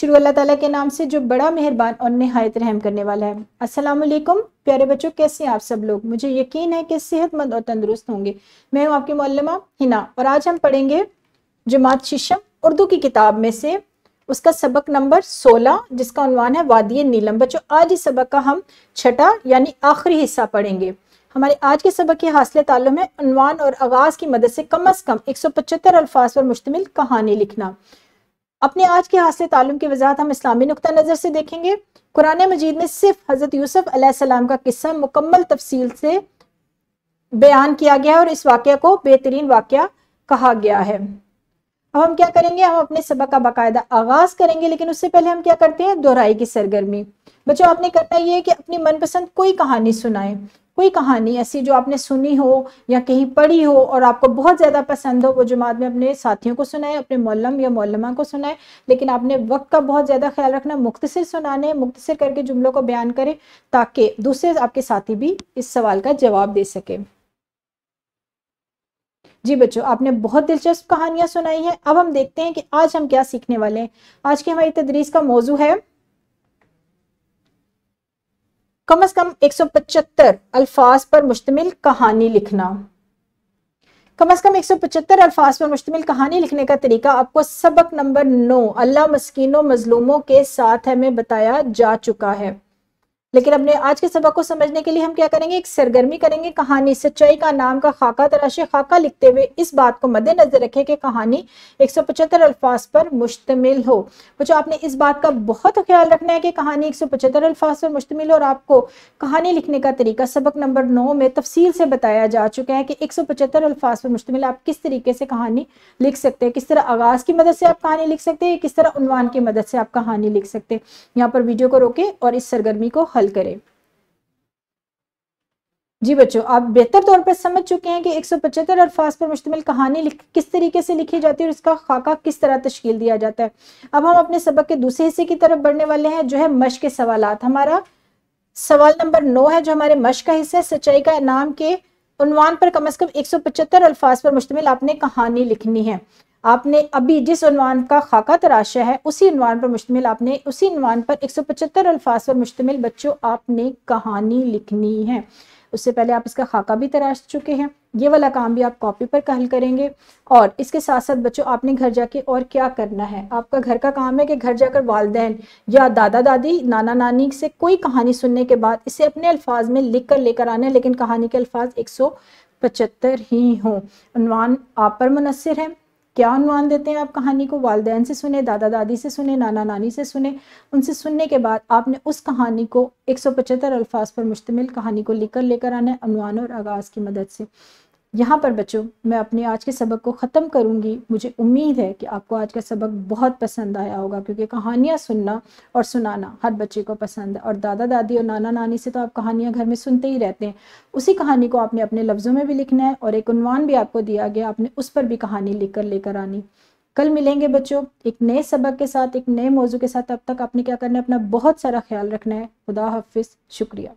शुरू अल्लाह ताला के नाम से जो बड़ा मेहरबान और नहायत रहम करने वाला है अस्सलाम वालेकुम प्यारे बच्चों कैसे हैं आप सब लोग मुझे यकीन है कि सेहतमंद और तंदुरुस्त होंगे मैं हूं आपकी मौलमा हिना और आज हम पढ़ेंगे जमात शीशम उर्दू की किताब में से उसका सबक नंबर सोलह जिसका उनवान है वादी नीलम बच्चों आज इस सबक का हम छठा यानी आखिरी हिस्सा पढ़ेंगे हमारे आज के सबक के हासिल तालों में उनवान और आगाज की मदद से कम अज कम एक सौ पचहत्तर अल्फाज पर मुश्तमिल कहानी लिखना अपने आज के हाथ से ताल्लुम की वजाहत हम इस्लामी नुकता नज़र से देखेंगे कुरान मजीद में सिर्फ हज़रत यूसुफ अलैहिस्सलाम का किस्सा मुकम्मल तफसील से बयान किया गया है और इस वाक्य को बेहतरीन वाक्य कहा गया है अब हम क्या करेंगे हम अपने सबक का बाकायदा आगाज करेंगे लेकिन उससे पहले हम क्या करते हैं दोहराई की सरगर्मी बच्चों आपने करना ये है कि अपनी मनपसंद कोई कहानी सुनाएं कोई कहानी ऐसी जो आपने सुनी हो या कहीं पढ़ी हो और आपको बहुत ज़्यादा पसंद हो वो जुमात में अपने साथियों को सुनाए अपने मौलम या मौलमा को सुनाए लेकिन आपने वक्त का बहुत ज़्यादा ख्याल रखना मुख्तर सुनाने मुख्तर करके जुमलों को बयान करें ताकि दूसरे आपके साथी भी इस सवाल का जवाब दे सके जी बच्चों आपने बहुत दिलचस्प कहानियां सुनाई हैं अब हम देखते हैं कि आज हम क्या सीखने वाले हैं आज की हमारी तदरीस का मौजू है कम अज कम 175 अल्फाज पर मुश्तमिल कहानी लिखना कम अज कम 175 अल्फाज पर मुश्तमिल कहानी लिखने का तरीका आपको सबक नंबर नौ अल्लाह मस्किनों मजलूमों के साथ हमें बताया जा चुका है लेकिन अपने आज के सबक को समझने के लिए हम क्या करेंगे एक सरगर्मी करेंगे कहानी सच्चाई का नाम का खाका तराशे खाका लिखते हुए इस बात को मद्देनजर रखें कि कहानी 175 अल्फाज पर मुश्तमिल हो बच्चों आपने इस बात का बहुत ख्याल रखना है कि कहानी 175 अल्फाज पर मुश्तमिल हो और आपको कहानी लिखने का तरीका सबक नंबर नौ में तफसील से बताया जा चुका है कि एक सौ पचहत्तर अल्फाज पर मुश्तमिल आप किस तरीके से कहानी लिख सकते हैं किस तरह आगाज़ की मदद से आप कहानी लिख सकते हैं किस तरह उनवान की मदद से आप कहानी लिख सकते हैं यहाँ पर वीडियो को रोके और इस सरगर्मी को हल करें जी बच्चों आप बेहतर तौर पर समझ चुके हैं कि 175 अल्फाज पर मुश्तमिल कहानी किस तरीके से लिखी जाती है और इसका खाका किस तरह तश्कील दिया जाता है अब हम अपने सबक के दूसरे हिस्से की तरफ बढ़ने वाले हैं जो है मश के सवाल हमारा सवाल नंबर नौ है जो हमारे मश का हिस्सा है सच्चाई का नाम के उनवान पर कम अज़ कम 175 अल्फाज पर मुश्तमिल आपने कहानी लिखनी है आपने अभी जिस अनवान का खाका तराशा है उसी अनवान पर मुश्तमिल आपने उसी अनवान पर एक सौ पचहत्तर अल्फाज पर मुश्तमिल बच्चों आपने कहानी लिखनी है उससे पहले आप इसका खाका भी तराश चुके हैं ये वाला काम भी आप कॉपी पर हल करेंगे और इसके साथ साथ बच्चों आपने घर जाके और क्या करना है आपका घर का काम है कि घर जाकर वालदेन या दादा दादी नाना नानी से कोई कहानी सुनने के बाद इसे अपने अल्फाज में लिख कर लेकर आना है लेकिन कहानी के अल्फाज एक सौ पचहत्तर ही हों आप पर मुनसर है क्या अनुमान देते हैं आप कहानी को वालदेन से सुने दादा दादी से सुने नाना नानी से सुने उनसे सुनने के बाद आपने उस कहानी को एक सौ पचहत्तर अल्फाज पर मुश्तमिल कहानी को लिख कर लेकर आना है अनुमान और आगाज़ की मदद से यहाँ पर बच्चों मैं अपने आज के सबक को ख़त्म करूँगी मुझे उम्मीद है कि आपको आज का सबक बहुत पसंद आया होगा क्योंकि कहानियाँ सुनना और सुनाना हर बच्चे को पसंद है और दादा दादी और नाना नानी से तो आप कहानियाँ घर में सुनते ही रहते हैं उसी कहानी को आपने अपने लफ्ज़ों में भी लिखना है और एक उनवान भी आपको दिया गया आपने उस पर भी कहानी लिख कर लेकर आनी कल मिलेंगे बच्चों एक नए सबक के साथ एक नए मौजू के साथ अब तक आपने क्या करना है अपना बहुत सारा ख्याल रखना है खुदा हाफिज़ शुक्रिया